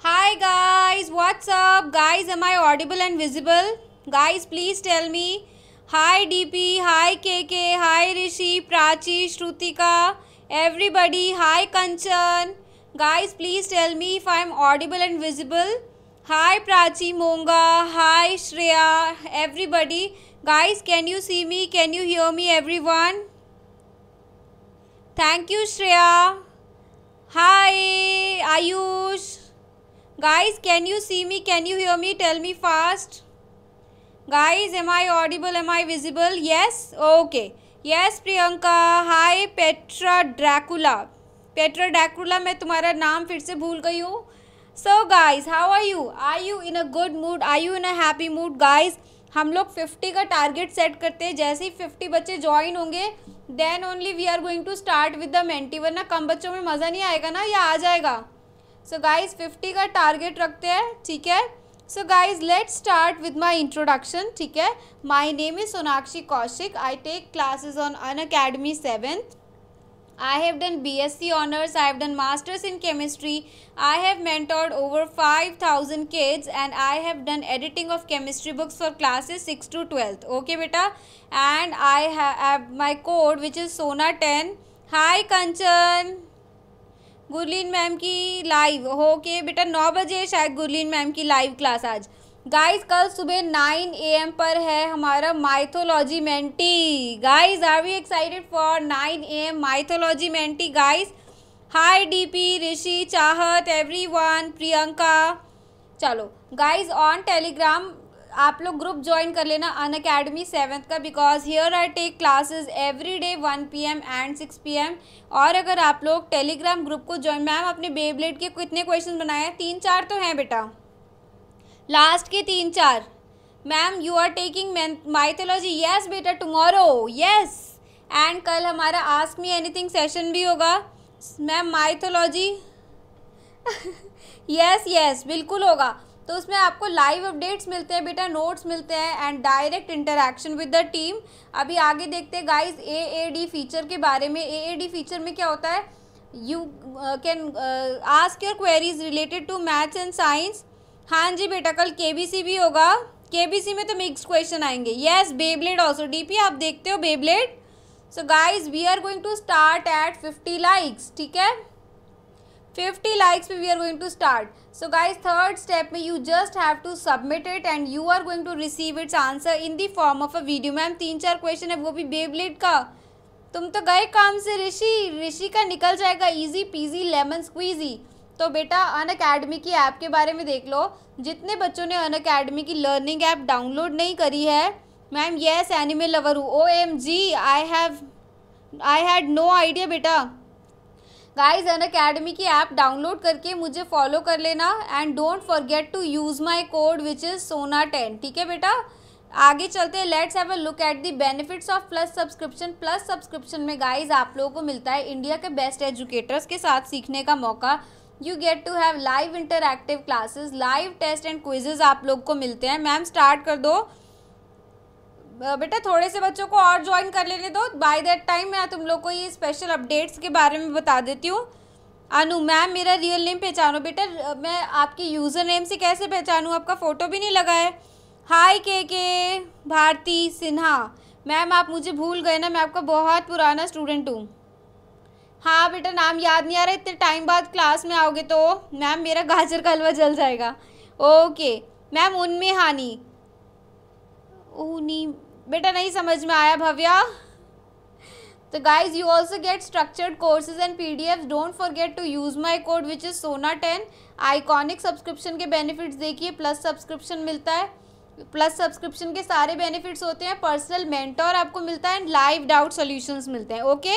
hi guys what's up guys am i audible and visible guys please tell me hi dp hi kk hi rishi prachi shrutika everybody hi kanchan guys please tell me if i am audible and visible hi prachi monga hi shreya everybody guys can you see me can you hear me everyone thank you shreya hi ayush guys can you see me can you hear me tell me fast guys am I audible am I visible yes okay yes Priyanka hi Petra Dracula Petra Dracula मैं तुम्हारा नाम फिर से भूल गई हूँ so guys how are you are you in a good mood are you in a happy mood guys हम लोग फिफ्टी का टारगेट सेट करते हैं जैसे ही फिफ्टी बच्चे ज्वाइन होंगे then only we are going to start with the Menti वरना कम बच्चों में मज़ा नहीं आएगा ना या आ जाएगा सो गाइज फिफ्टी का टारगेट रखते हैं ठीक है so guys let start with my introduction ठीक है my name is Sonakshi Kaushik I take classes on Unacademy seventh I have done B S C honours I have done masters in chemistry I have mentored over five thousand kids and I have done editing of chemistry books for classes six to twelfth okay बेटा and I have my code which is Sona ten hi Kanchan Gurleen ma'am की live हो के बेटा नौ बजे शायद Gurleen ma'am की live class आज गाइस कल सुबह नाइन ए एम पर है हमारा mythology mentee guys are we excited for nine A M mythology mentee guys hi DP Rishi Chahat everyone Priyanka चलो गाइस ऑन टेलीग्राम आप लोग ग्रुप ज्वाइन कर लेना अन अकेडमी सेवन्थ का because here I take classes every day one P M and six P M और अगर आप लोग टेलीग्राम ग्रुप को ज्वाइन मैम अपने बेबलेट के कितने क्वेश्चन बनाए हैं तीन चार तो हैं बेटा लास्ट के तीन चार ma'am you are taking mythology yes बेटा टुमारो यस एंड कल हमारा आस्क मी एनीथिंग सेशन भी होगा मैम माइथोलॉजी यस यस बिल्कुल होगा तो उसमें आपको लाइव अपडेट्स मिलते हैं बेटा नोट्स मिलते हैं and direct interaction with the team अभी आगे देखते हैं guys A A D feature के बारे में ए ए डी फीचर में क्या होता है you can ask your queries related to maths and science हाँ जी बेटा कल के बी सी भी होगा के बी सी में तो मिक्स क्वेश्चन आएंगे येस बेबलेट ऑल्सो डी पी आप देखते हो बेबलेट so guys we are going to start at fifty likes ठीक है 50 likes we are going to start so guys third step me you just have to submit it and you are going to receive its answer in the form of a video ma'am teen char question hai wo bhi बेबलेट ka tum to gaye kaam se rishi rishi ka nikal jayega easy peasy lemon squeezy तो बेटा अन Unacademy की app के बारे में देख लो जितने बच्चों ने अन अकेडमी की लर्निंग ऐप डाउनलोड नहीं करी है मैम येस एनिमल लवर हूँ O M G I have I had no idea बेटा गाइज एन अकेडमी की ऐप डाउनलोड करके मुझे फॉलो कर लेना and don't forget to use my code which is Sona ten ठीक है बेटा आगे चलते हैं let's have a look at the benefits of plus subscription plus subscription में गाइज आप लोगों को मिलता है इंडिया के बेस्ट एजुकेटर्स के साथ सीखने का मौका you get to have live interactive classes live test and quizzes आप लोग को मिलते हैं मैम स्टार्ट कर दो बेटा थोड़े से बच्चों को और ज्वाइन कर लेने दो बाय दैट टाइम मैं तुम लोग को ये स्पेशल अपडेट्स के बारे में बता देती हूँ अनु मैम मेरा रियल नेम पहचानो बेटा मैं आपके यूज़र नेम से कैसे पहचानूँ आपका फ़ोटो भी नहीं लगा है हाय के के भारती सिन्हा मैम आप मुझे भूल गए ना मैं आपका बहुत पुराना स्टूडेंट हूँ हाँ बेटा नाम याद नहीं आ रहा इतने टाइम बाद क्लास में आओगे तो मैम मेरा गाजर का हलवा जल जाएगा ओके मैम उनमें हानि ऊनी बेटा नहीं समझ में आया भव्या तो guys you also get structured courses and P D F don't forget to use my code which is Sona ten iconic subscription के बेनिफिट्स देखिए प्लस सब्सक्रिप्शन मिलता है प्लस सब्सक्रिप्शन के सारे बेनिफिट्स होते हैं पर्सनल मेंटोर आपको मिलता है एंड लाइव डाउट सॉल्यूशंस मिलते हैं ओके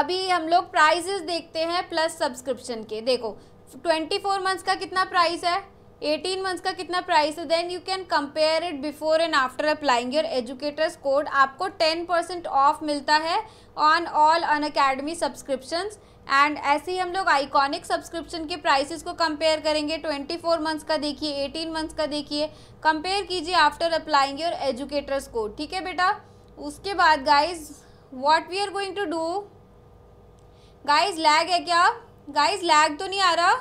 अभी हम लोग प्राइजेस देखते हैं प्लस सब्सक्रिप्शन के देखो ट्वेंटी फोर मंथ्स का कितना प्राइस है एटीन मंथ्स का कितना प्राइस है then you can compare it before and after applying your educators code आपको टेन परसेंट ऑफ मिलता है on all Unacademy subscriptions and ऐसे ही हम लोग आइकॉनिक सब्सक्रिप्शन के प्राइसेस को कंपेयर करेंगे ट्वेंटी फोर मंथ्स का देखिए एटीन मंथ्स का देखिए कंपेयर कीजिए after applying your educators code ठीक है बेटा उसके बाद guys what we are going to do guys lag है क्या गाइज लैग तो नहीं आ रहा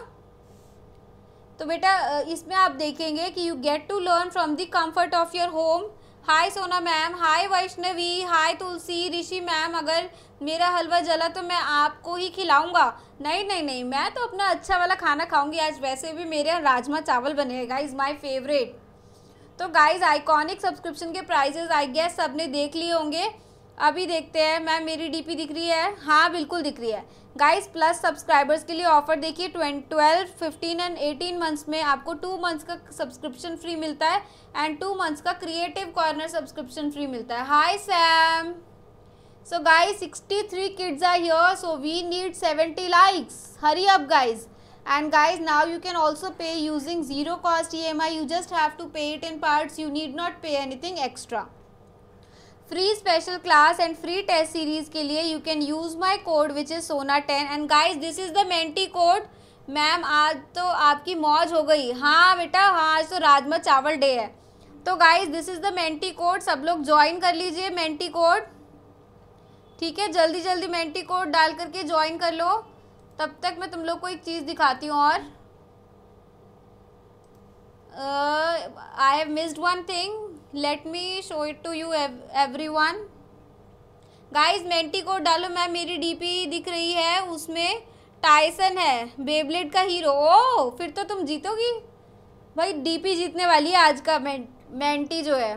तो बेटा इसमें आप देखेंगे कि you get to learn from the comfort of your home hi Sona ma'am hi Vaishnavi hi Tulsi Rishi ma'am अगर मेरा हलवा जला तो मैं आपको ही खिलाऊंगा नहीं नहीं नहीं मैं तो अपना अच्छा वाला खाना खाऊंगी आज वैसे भी मेरे यहाँ राजमा चावल बने हैं गाइज माई फेवरेट तो गाइज आइकॉनिक सब्सक्रिप्शन के प्राइजेज आई गेस सबने देख लिए होंगे अभी देखते हैं मैम मेरी डीपी दिख रही है हाँ बिल्कुल दिख रही है गाइस प्लस सब्सक्राइबर्स के लिए ऑफर देखिए twenty twelve fifteen and eighteen months में आपको टू मंथ्स का सब्सक्रिप्शन फ्री मिलता है एंड टू मंथ्स का क्रिएटिव कॉर्नर सब्सक्रिप्शन फ्री मिलता है hi Sam so guys 63 kids are here so we need 70 likes hurry up guys and guys now you can also pay using zero cost EMI you just have to pay it in part you need not pay anything extra free special class and free test series के लिए you can use my code which is Sona ten and guys this is the Menti code ma'am आज तो आपकी मौज हो गई हाँ बेटा हाँ आज तो राजमा चावल डे है तो guys this is the Menti code सब लोग ज्वाइन कर लीजिए मेंटी कोड ठीक है जल्दी जल्दी मेंटी कोड डाल करके ज्वाइन कर लो तब तक मैं तुम लोग को एक चीज़ दिखाती हूँ और I have missed one thing let me show it to you everyone guys Menti को डालो मैम मेरी डीपी दिख रही है उसमें टाइसन है बेबलेट का हीरो ओ फिर तो तुम जीतोगी भाई डीपी जीतने वाली है आज का मेंटी जो है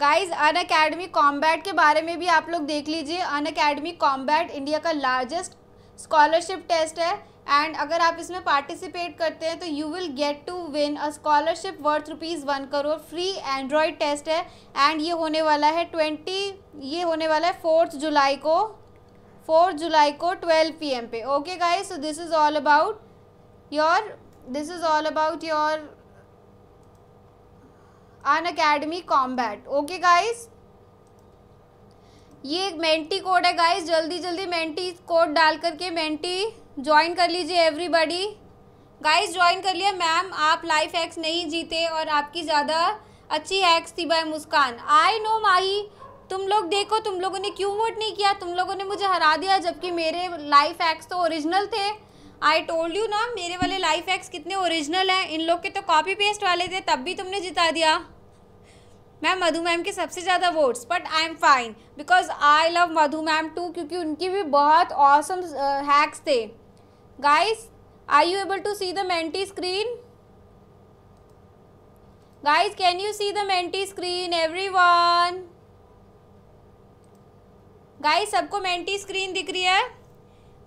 गाइज अन अकेडमी कॉम्बैट के बारे में भी आप लोग देख लीजिए अन अकेडमी कॉम्बैट इंडिया का लार्जेस्ट स्कॉलरशिप टेस्ट है एंड अगर आप इसमें पार्टिसिपेट करते हैं तो you will get to win a scholarship worth rupees one crore free android test है एंड ये होने वाला है ट्वेंटी ये होने वाला है फोर्थ जुलाई को फोर्थ जुलाई को ट्वेल्व पी एम पे okay guys so this is all about your this is all about your Unacademy Combat okay guys ये एक मेंटी कोड है गाइस जल्दी जल्दी मेंटी कोड डाल करके मेंटी ज्वाइन कर लीजिए एवरीबॉडी गाइस ज्वाइन कर लिया मैम आप लाइफ हैक्स नहीं जीते और आपकी ज़्यादा अच्छी हैक्स थी बाय मुस्कान आई नो माही तुम लोग देखो तुम लोगों ने क्यों वोट नहीं किया तुम लोगों ने मुझे हरा दिया जबकि मेरे लाइफ एक्स तो ओरिजिनल थे आई टोल्ड यू ना मेरे वाले लाइफ एक्स कितने ओरिजिनल हैं इन लोग के तो कॉपी पेस्ट वाले थे तब भी तुमने जिता दिया मैम मधु मैम के सबसे ज़्यादा votes but I am fine because I love Madhu ma'am too क्योंकि उनकी भी बहुत ऑसम हैक्स uh, थे guys are you able to see the Menti screen guys can you see the Menti screen everyone guys सबको Menti screen दिख रही है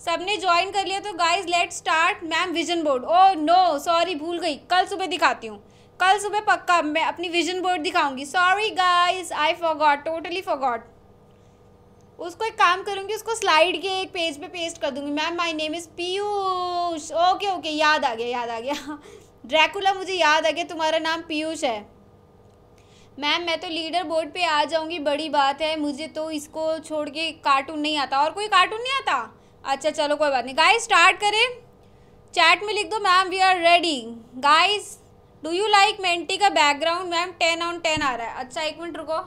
सबने ज्वाइन कर लिया तो guys let start ma'am vision board oh no sorry भूल गई कल सुबह दिखाती हूँ कल सुबह पक्का मैं अपनी विजन बोर्ड दिखाऊंगी sorry guys I forgot totally forgot उसको एक काम करूंगी उसको स्लाइड के एक पेज पे पेस्ट कर दूंगी ma'am my name is Piyush okay okay याद आ गया याद आ गया ड्रैकुला मुझे याद आ गया तुम्हारा नाम पीयूष है मैम मैं तो लीडर बोर्ड पे आ जाऊंगी बड़ी बात है मुझे तो इसको छोड़ के कार्टून नहीं आता और कोई कार्टून नहीं आता अच्छा चलो कोई बात नहीं गाइस स्टार्ट करें चैट में लिख दो ma'am we are ready guys do you like Menti का background ma'am ten on ten आ रहा है अच्छा एक मिनट रुको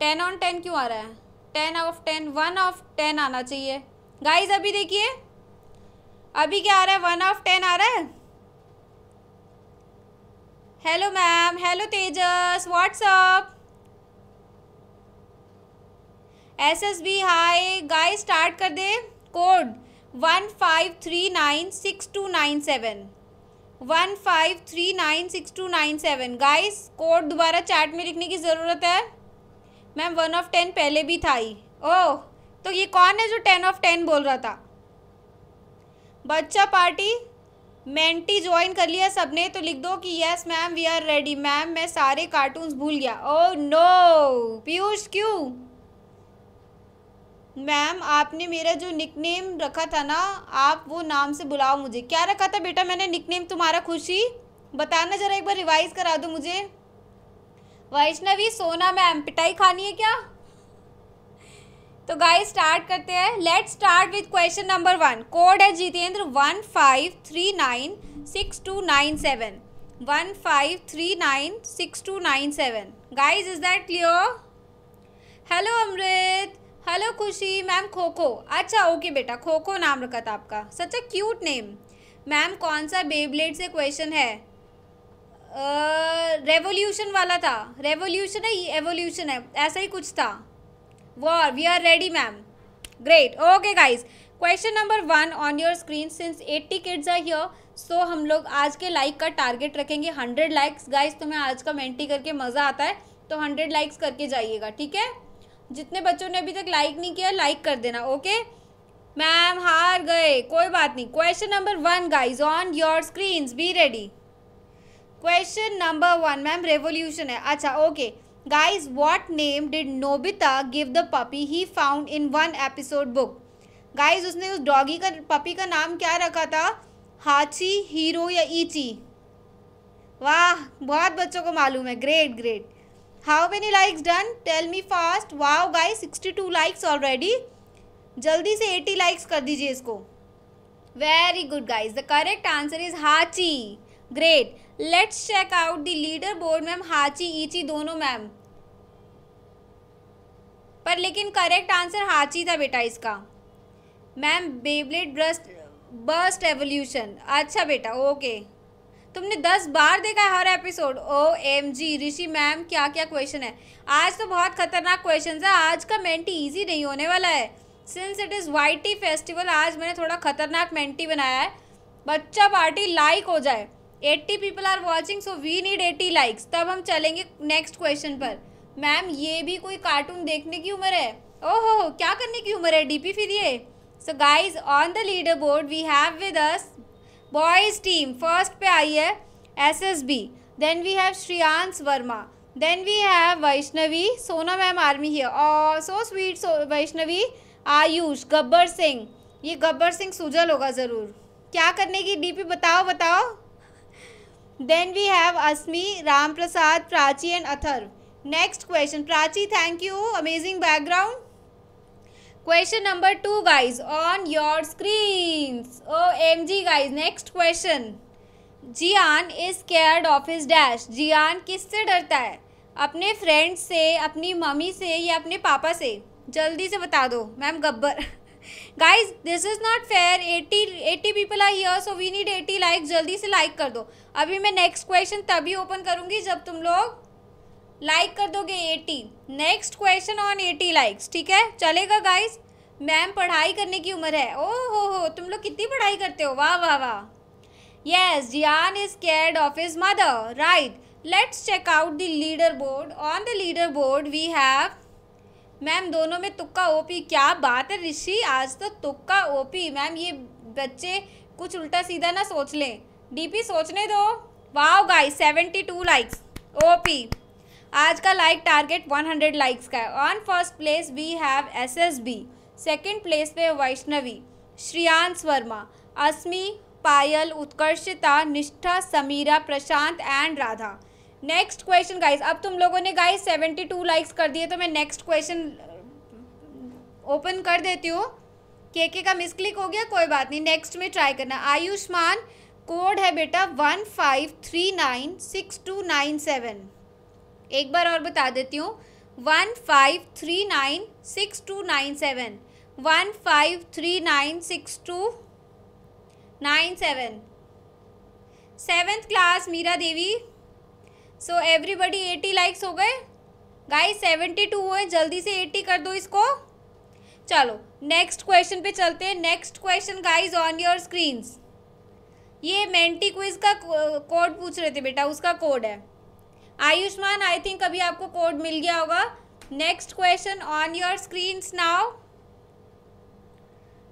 टेन ऑन टेन क्यों आ रहा है ten of ten one of ten आना चाहिए गाइज अभी देखिए अभी क्या आ रहा है वन ऑफ टेन आ रहा है hello ma'am hello Tejas what's up S S B hi guy start कर दे code one five three nine six two nine seven one five three nine six two nine seven guys code दोबारा chat में लिखने की ज़रूरत है मैम वन ऑफ टेन पहले भी था ही ओह तो ये कौन है जो टेन ऑफ टेन बोल रहा था बच्चा पार्टी मेंटी ज्वाइन कर लिया सबने तो लिख दो कि yes ma'am we are ready ma'am मैं सारे कार्टून्स भूल गया ओह नो पीयूष क्यों मैम आपने मेरा जो निकनेम रखा था ना आप वो नाम से बुलाओ मुझे क्या रखा था बेटा मैंने निकनेम तुम्हारा खुशी बताना ज़रा एक बार रिवाइज करा दो मुझे वैष्णवी सोना मैम पिटाई खानी है क्या तो गाइस स्टार्ट करते हैं let start with question number one code है Jitendra one five three nine six two nine seven one five three nine six two nine seven guys is that clear hello Amrit hello Khushi ma'am Khokho अच्छा okay बेटा खोखो नाम रखा था आपका सच a cute name ma'am कौन सा बेबलेट से क्वेश्चन है रेवोल्यूशन uh, वाला था रेवोल्यूशन है एवोल्यूशन है ऐसा ही कुछ था वॉर we are ready ma'am great okay guys question number one on your screen since eighty kids are here so हम लोग आज के लाइक का टारगेट रखेंगे हंड्रेड लाइक्स गाइज तुम्हें आज का मेंटी करके मज़ा आता है तो हंड्रेड लाइक्स करके जाइएगा ठीक है जितने बच्चों ने अभी तक लाइक नहीं किया लाइक कर देना ओके मैम हार गए कोई बात नहीं question number one guys on your screen be ready question number one ma'am revolution है अच्छा okay guys what name did Nobita give the puppy he found in one episode book guys उसने उस doggy का puppy का नाम क्या रखा था हाची हीरो या ईची वाह बहुत बच्चों को मालूम है great great how many likes done tell me fast wow guys 62 likes already जल्दी से 80 लाइक्स कर दीजिए इसको very good guys the correct answer is Hachi great let's check out the leader board ma'am Hachi ईची दोनों ma'am पर लेकिन correct answer हाची था बेटा इसका ma'am Beyblade burst burst evolution अच्छा बेटा ओके okay. तुमने दस बार देखा है हर episode O M G Rishi ma'am क्या क्या क्वेश्चन है आज तो बहुत खतरनाक क्वेश्चन है आज का मेंटी ईजी नहीं होने वाला है since it is eighty festival आज मैंने थोड़ा खतरनाक मेंटी बनाया है बच्चा पार्टी लाइक हो जाए eighty people are watching so we need eighty likes तब हम चलेंगे नेक्स्ट क्वेश्चन पर मैम ये भी कोई कार्टून देखने की उम्र है ओहो क्या करने की उम्र है डी पी फिर ये so guys on the leader board we have with us boys team first पे आई है S S B then we have Shriyansh Verma then we have Vaishnavi Sona ma'am army है और so sweet so Vaishnavi Ayush Gabbar Singh ये गब्बर सिंह सुजल होगा ज़रूर क्या करने की डीपी बताओ बताओ then we have Asmi Ram Prasad Prachi and Atharva next question Prachi thank you amazing background question number two guys on your screen O M G guys next question Gian is scared of is dash Gian किससे डरता है अपने friend से अपनी mummy से या अपने पापा से जल्दी से बता दो ma'am Gabbar guys this is not fair eighty eighty people are here so we need eighty like जल्दी से लाइक like कर दो अभी मैं नेक्स्ट क्वेश्चन तभी ओपन करूँगी जब तुम लोग लाइक कर दोगे eighty next question on eighty likes ठीक है चलेगा गाइस मैम पढ़ाई करने की उम्र है ओ हो हो तुम लोग कितनी पढ़ाई करते हो वाह वाह वाह yes Gian is scared of is mother right let's check out the leader board on the leader board we have ma'am दोनों में तुक्का ओपी क्या बात है ऋषि आज तो तुक्का ओपी मैम ये बच्चे कुछ उल्टा सीधा ना सोच लें डीपी सोचने दो वाओ गाइस 72 लाइक्स ओपी आज का लाइक टारगेट 100 लाइक्स का है on first place we have SSB second place पे Vaishnavi Shriyansh Verma Asmi Payal Utkarshita Nishtha Sameera Prashant and Radha next question guys अब तुम लोगों ने गाइस 72 लाइक्स कर दिए तो मैं नेक्स्ट क्वेश्चन ओपन कर देती हूँ के के का मिसक्लिक हो गया कोई बात नहीं नेक्स्ट में ट्राई करना आयुष्मान कोड है बेटा one five three nine six two nine seven एक बार और बता देती हूँ one five three nine six two nine seven one five three nine six two nine seven seventh class Meera Devi so everybody eighty likes हो गए गाइस सेवेंटी टू हुए जल्दी से एटी कर दो इसको चलो नेक्स्ट क्वेश्चन पे चलते हैं next question guys on your screens ये मेंटी क्विज का कोड पूछ रहे थे बेटा उसका कोड है आयुष्मान आई थिंक अभी आपको कोड मिल गया होगा next question on your screen now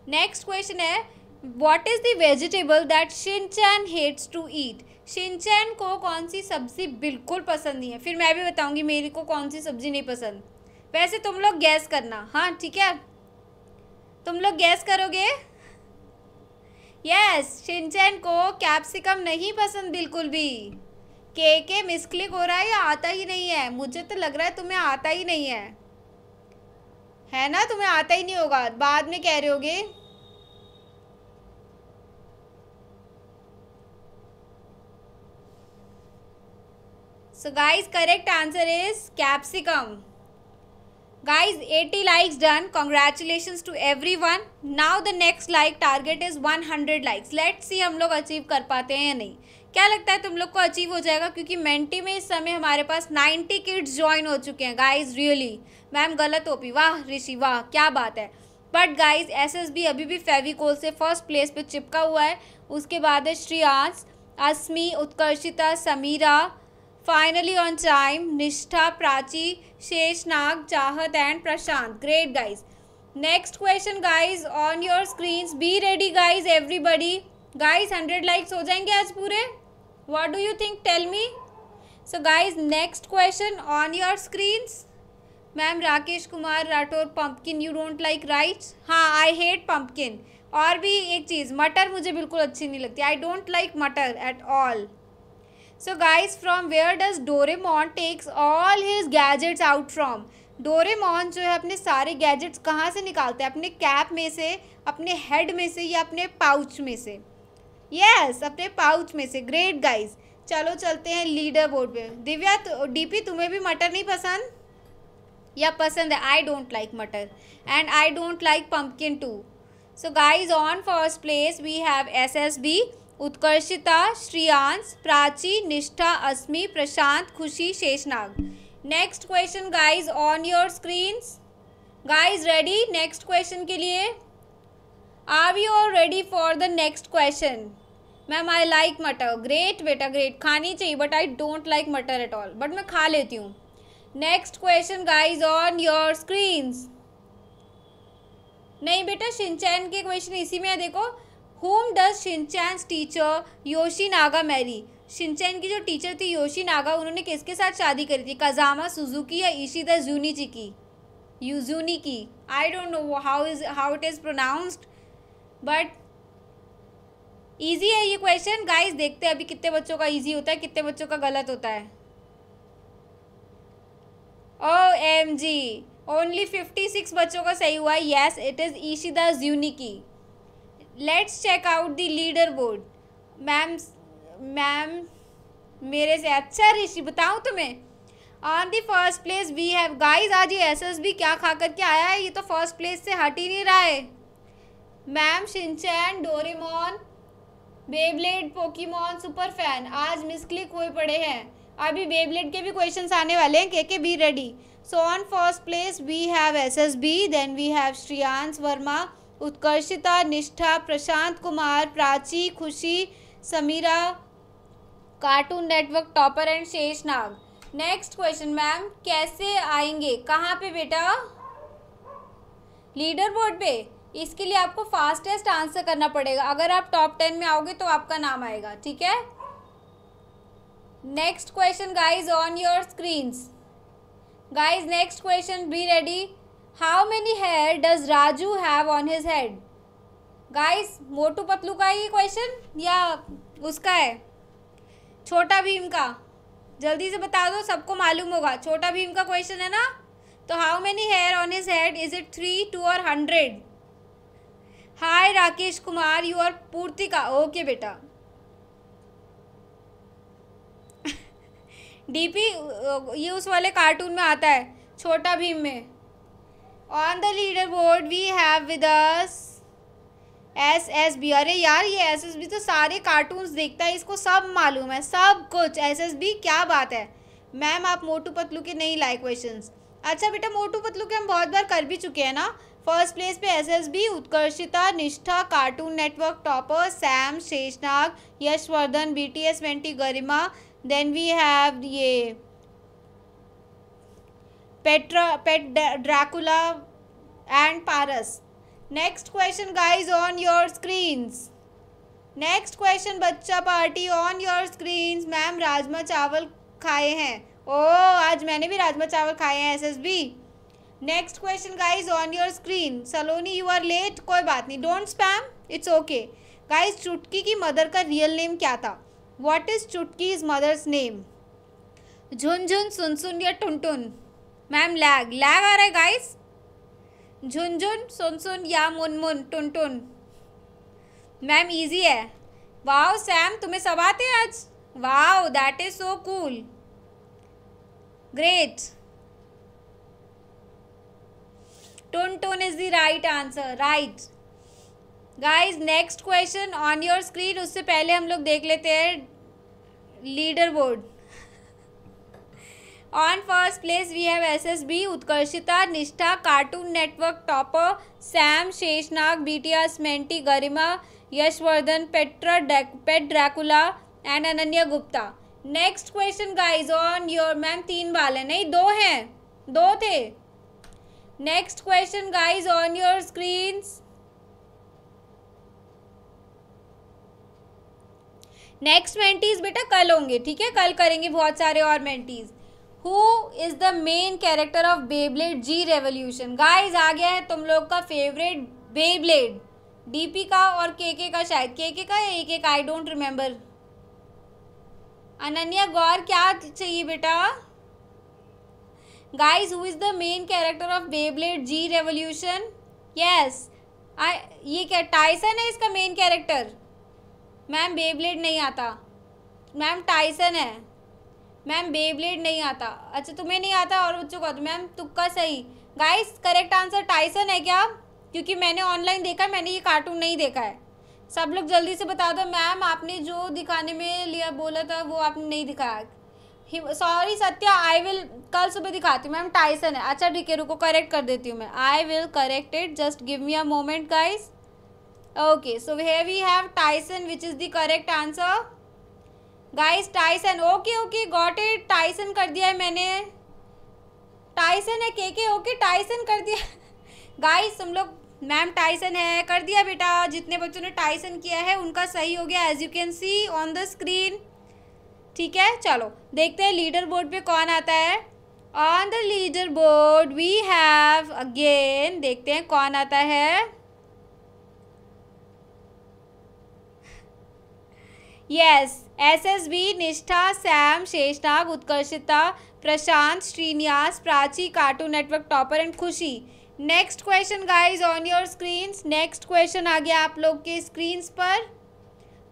next question है what is the vegetable that Shinchan hates to eat Shinchan को कौन सी सब्जी बिल्कुल पसंद नहीं है फिर मैं भी बताऊंगी मेरे को कौन सी सब्जी नहीं पसंद वैसे तुम लोग गैस करना हाँ ठीक है तुम लोग गैस करोगे यस yes, शिनचैन को कैप्सिकम नहीं पसंद बिल्कुल भी के के मिसक्लिक हो रहा है या आता ही नहीं है मुझे तो लग रहा है तुम्हें आता ही नहीं है है ना तुम्हें आता ही नहीं होगा बाद में कह रहे होगे so guys correct answer is capsicum likes 80 congratulation to every one now the next like target is one 100 likes let see हम लोग अचीव कर पाते हैं या नहीं क्या लगता है तुम लोग को अचीव हो जाएगा क्योंकि मेंटी में इस समय हमारे पास 90 किड्स ज्वाइन हो चुके हैं गाइस रियली मैम गलत हो पी वाह ऋषि वाह क्या बात है बट गाइस एसएसबी अभी भी फेविकोल से फर्स्ट प्लेस पे चिपका हुआ है उसके बाद है Shriyansh Asmi Utkarshita Sameera finally on time Nishtha Prachi Sheshnag Chahat and Prashant great guys next question guys on your screen be ready guys everybody guys hundred likes हो जाएंगे आज पूरे what do you think tell me so guys next question on your screens ma'am Rakesh Kumar Rathore pumpkin you don't like right हाँ I hate pumpkin और भी एक चीज़ मटर मुझे बिल्कुल अच्छी नहीं लगती I don't like matar at all so guys from where does Doraemon takes all his gadgets out from Doraemon जो है अपने सारे गैजेट्स कहाँ से निकालते हैं अपने कैप में से अपने हेड में से या अपने पाउच में से यस अपने पाउच में से ग्रेट गाइस चलो चलते हैं लीडर बोर्ड पे दिव्या तो, डीपी तुम्हें भी मटर नहीं पसंद या पसंद है I don't like matar and I don't like pumpkin too so guys on first place we have S S Utkarshita Shriyansh Prachi Nishtha Asmi Prashant Khushi Sheshnag next question guys on your screen guys ready next question के लिए are you all ready for the next question ma'am I like matar great बेटा great खानी चाहिए but I don't like matar at all but मैं खा लेती हूँ next question guys on your screens नहीं बेटा शिनचैन के क्वेश्चन इसी में है देखो whom does Shinchan teacher Yoshinaga marry Shinchan की जो टीचर थी योशी नागा उन्होंने किसके साथ शादी करी थी कजामा सुजुकी या ईशी दूनी जी की यूजूनी की I don't know how is how it is pronounced but easy है ये क्वेश्चन गाइस देखते हैं अभी कितने बच्चों का ईजी होता है कितने बच्चों का गलत होता है O M G only fifty six बच्चों का सही हुआ येस इट इज़ ईशिदा ज्यूनिकी let's check out the leader board ma'am ma'am मेरे से अच्छा ऋषि बताऊँ तुम्हें on the first place we have guys आज ये एस एस बी क्या खा करके आया है ये तो फर्स्ट प्लेस से हट ही नहीं रहा है ma'am Shinchan Doraemon Beyblade Pokemon super fan आज मिस क्लिक हुए पड़े हैं अभी बेबलेट के भी क्वेश्चन आने वाले हैं के के be ready so on first place we have S S B then we have Shriyansh Verma Utkarshita Nishtha Prashant Kumar Prachi Khushi Sameera Cartoon network topper and Sheshnag next question ma'am कैसे आएंगे कहाँ पे बेटा लीडर बोर्ड पे इसके लिए आपको फास्टेस्ट आंसर करना पड़ेगा अगर आप टॉप टेन में आओगे तो आपका नाम आएगा ठीक है next question guys on your screens guys next question be ready how many hair does Raju have on his head guys Motu Patlu का ही क्वेश्चन या उसका है छोटा भीम का जल्दी से बता दो सबको मालूम होगा छोटा भीम का क्वेश्चन है ना तो how many hair on his head is it three two और hundred hi Rakesh Kumar you are का ओके बेटा डीपी ये उस वाले कार्टून में आता है छोटा भीम में on the leader board we have with us S S B अरे यार ये एस एस बी तो सारे कार्टून्स देखता है इसको सब मालूम है सब कुछ एस एस बी क्या बात है मैम आप मोटू पतलू के नहीं लाए क्वेश्चंस अच्छा बेटा मोटू पतलू के हम बहुत बार कर भी चुके हैं ना फर्स्ट प्लेस पे SSB Utkarshita Nishtha cartoon network topper Sam Sheshnag Yashvardhan BTS वेंटी गरिमा देन वी हैव ये Petra pet Dracula and Paras next question guys on your screens next question बच्चा party on your screens ma'am rajma चावल खाए हैं ओ आज मैंने भी राजमा चावल खाए हैं SSB next question guys on your screen Saloni you are late कोई बात नहीं don't spam it's okay guys Chutki की मदर का रियल नेम क्या था what is Chutki is mother's name Jhunjhun सुन या टुनटुन मैम लैग लैग आ रहा है गाइज झुनझुन सुन या मुनमुन टुनटुन मैम ईजी है वाह सैम तुम्हें सब आते हैं आज वाह that is so cool great tone is the right answer right guys next question on your screen उससे पहले हम लोग देख लेते हैं leader board on first place we have S S B Utkarshita Nishtha cartoon network topper Sam Sheshnag आर स्मेंटी Garima Yashvardhan Petra pet Dracula and Ananya Gupta next question guys on your ma'am तीन वाले नहीं दो हैं दो थे next question guys on your screen next Mentis बेटा कल होंगे ठीक है कल करेंगे बहुत सारे और Mentis who is the main character of Beyblade G revolution guys आ गया है तुम लोग का फेवरेट बेबलेट डीपी का और केके का शायद केके का या एक का I don't remember Ananya Gaur क्या चाहिए बेटा guys who is the main character of Beyblade G revolution yes आई ये क्या टाइसन है इसका मेन कैरेक्टर मैम बेबलेट नहीं आता मैम टाइसन है मैम बेबलेट नहीं आता अच्छा तुम्हें नहीं आता और बच्चों को आता मैम तुक्का सही गाइस करेक्ट आंसर टाइसन है क्या क्योंकि मैंने ऑनलाइन देखा मैंने ये कार्टून नहीं देखा है सब लोग जल्दी से बता दो मैम आपने जो दिखाने में लिया बोला था वो आपने नहीं दिखाया सॉरी सत्या आई विल कल सुबह दिखाती हूँ मैम टाइसन है अच्छा ठीक है रुको करेक्ट कर देती हूँ मैं I will correct it just give me a moment guys okay so here we have Tyson which is the correct answer guys Tyson okay okay got it Tyson कर दिया है मैंने टाइसन है के के ओके टाइसन कर दिया guys तुम लोग मैम टाइसन है कर दिया बेटा जितने बच्चों ने टाइसन किया है उनका सही हो गया as you can see on the screen ठीक है चलो देखते हैं लीडर बोर्ड पे कौन आता है on the leader board we have again देखते हैं कौन आता है yes S S B Nishtha Sam Sheshnag Utkarshita Prashant Srinivas Prachi cartoon network topper and Khushi next question guys on your screen next question आ गया आप लोग के स्क्रीन्स पर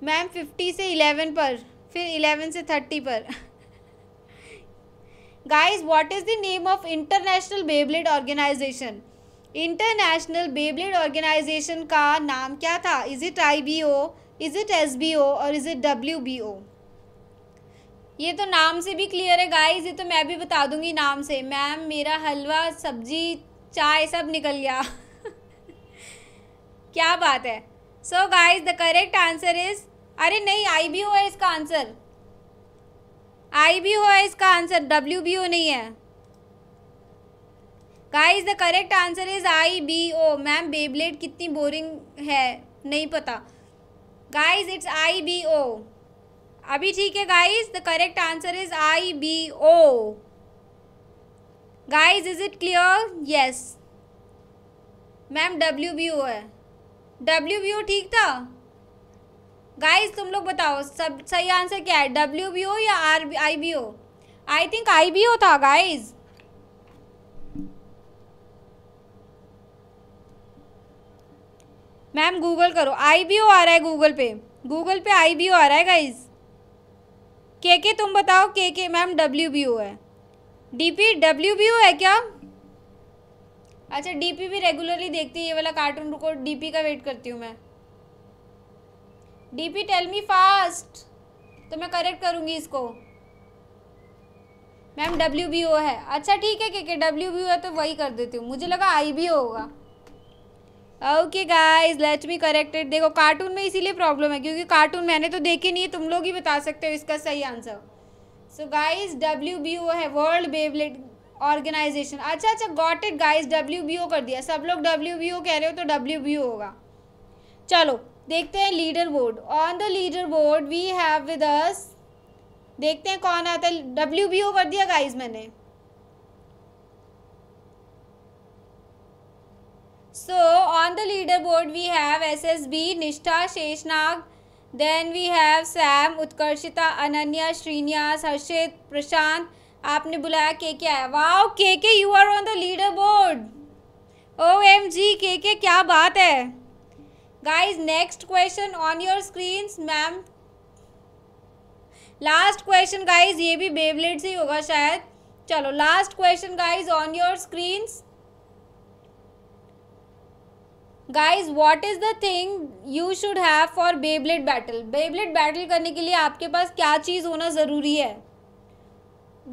मैम फिफ्टी से इलेवन पर फिर इलेवन से थर्टी पर guys what is the name of international Beyblade organization international Beyblade organization का नाम क्या था is it I B O is it S B O और is it W B O ये तो नाम से भी क्लियर है गाइज ये तो मैं भी बता दूंगी नाम से मैम मेरा हलवा सब्जी चाय सब निकल गया क्या बात है so guys the correct answer is अरे नहीं आई बी ओ है इसका आंसर आई बी ओ है इसका आंसर डब्ल्यू बी ओ नहीं है guys the correct answer is I B O ma'am Beyblade कितनी बोरिंग है नहीं पता guys it's I B O अभी ठीक है guys the correct answer is I B O guys is it clear yes ma'am W B O है W B ओ ठीक था गाइज तुम लोग बताओ सब सही आंसर क्या है डब्ल्यू बी ओ या R I B O I think I B O था गाइज मैम गूगल करो आई बी ओ आ रहा है गूगल पे गूगल पे आई बी ओ आ रहा है गाइज के के तुम बताओ के के मैम डब्ल्यू बी ओ है D P W B O है क्या अच्छा डीपी भी रेगुलरली देखती है ये वाला कार्टून रुको डी पी का वेट करती हूँ मैं डीपी टेल मी फास्ट तो मैं करेक्ट करूँगी इसको मैम डब्ल्यू बी ओ है अच्छा ठीक है क्योंकि डब्ल्यू बी ओ है तो वही कर देती हूँ मुझे लगा आई बी ओ होगा okay guys let me corrected देखो कार्टून में इसीलिए प्रॉब्लम है क्योंकि कार्टून मैंने तो देखे नहीं है तुम लोग ही बता सकते हो इसका सही answer so guys W B O है वर्ल्ड बेबलेट ऑर्गेनाइजेशन अच्छा अच्छा got it guys W B O कर दिया सब लोग डब्ल्यू बी ओ कह रहे हो तो डब्ल्यू बी ओ होगा चलो देखते हैं leader board on the leader board we have with us देखते हैं कौन आता है डब्ल्यू बी ओ कर दिया गाइज मैंने so on the leader board we have S S B Nishtha Sheshnag then we have Sam Utkarshita Ananya Srinivas Harshit Prashant आपने बुलाया के के आया wow K K you are on the leader board O M G K K क्या बात है guys next question on your screen ma'am last question guys ये भी Beyblade से ही होगा शायद चलो last question guys on your screen guys what is the thing you should have for Beyblade battle Beyblade battle करने के लिए आपके पास क्या चीज़ होना ज़रूरी है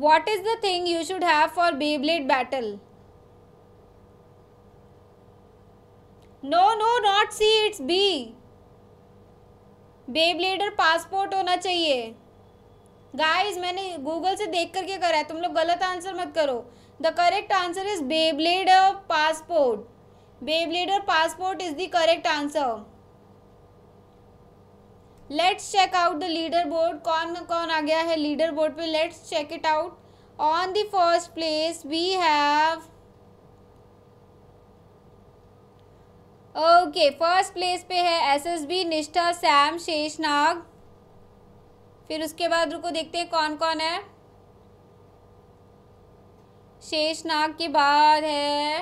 what is the thing you should have for Beyblade battle no no not C it's B Beyblader passport होना चाहिए गाइज मैंने गूगल से देख करके करा है तुम लोग गलत आंसर मत करो the correct answer is Beyblade passport Beyblader passport is the correct answer let's check out the leader board कौन कौन आ गया है लीडर बोर्ड पे let's check it out on the first place we have okay first place पे है SSB निष्ठा Sam Sheshnag फिर उसके बाद रुको देखते हैं कौन कौन है शेषनाग के बाद है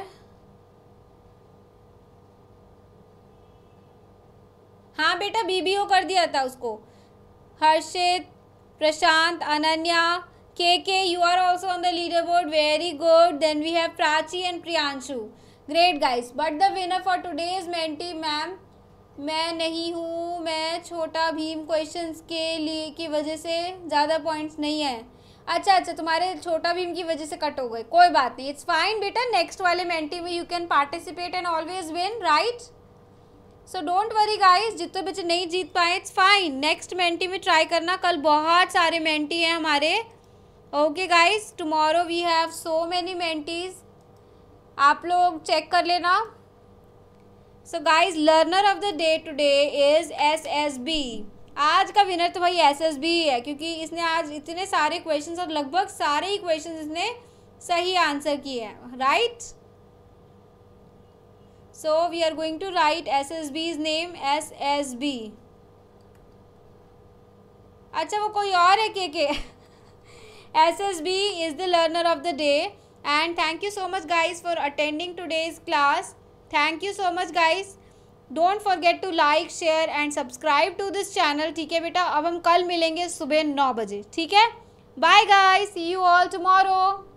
हाँ बेटा बीबीओ कर दिया था उसको हर्षित प्रशांत Ananya K K you are also on the leader board very good then we have Prachi and Priyanshu great guys but the winner for today's Menti ma'am मैं नहीं हूँ मैं छोटा भीम क्वेश्चंस के लिए की वजह से ज़्यादा पॉइंट्स नहीं है अच्छा अच्छा तुम्हारे छोटा भीम की वजह से कट हो गए कोई बात नहीं इट्स फाइन बेटा नेक्स्ट वाले मेंटी में you can participate and always win right so don't worry guys जितने बच्चे नहीं जीत पाए इट्स फाइन नेक्स्ट मेंटी में ट्राई करना कल बहुत सारे मेंटी हैं हमारे okay guys tomorrow we have so many Mentis आप लोग चेक कर लेना so guys learner of the day today is S S B आज का विनर तो भाई एस एस बी ही है क्योंकि इसने आज इतने सारे क्वेश्चंस और लगभग सारे ही क्वेश्चंस इसने सही आंसर किए हैं right so we are going to write S S B is name S S B अच्छा वो कोई और है K K S S B is the learner of the day and thank you so much guys for attending today's class thank you so much guys don't forget to like share and subscribe to this channel ठीक है बेटा अब हम कल मिलेंगे सुबह नौ बजे ठीक है bye guys see you all tomorrow